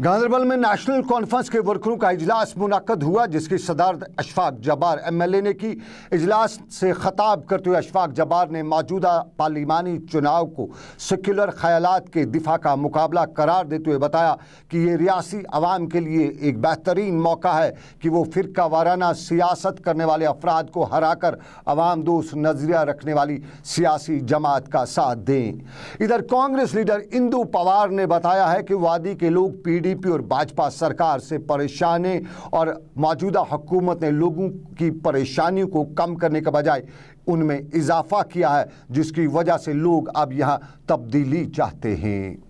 गांधरबल में national conference के वर्करों का इजलास मुनद हुआ जिसकी सदारत अशफाक एल एमएलए ने की इजलास से ख़ताब करते हुए अशफाक जबार ने मौजूदा पार्लिमानी चुनाव को सेक्युलर ख्याल के दिफा का मुकाबला करार देते हुए बताया कि ये रियासी आवाम के लिए एक बेहतरीन मौका है कि वो फ़िरका वाराना सियासत करने वाले अफराद को हरा कर आवाम दोस्त नज़रिया रखने वाली सियासी जमात का साथ दें इधर कांग्रेस लीडर इंदू पवार ने बताया है कि वादी के लोग पी पी और भाजपा सरकार से परेशान और मौजूदा हुकूमत ने लोगों की परेशानियों को कम करने के बजाय उनमें इजाफा किया है जिसकी वजह से लोग अब यहाँ तब्दीली चाहते हैं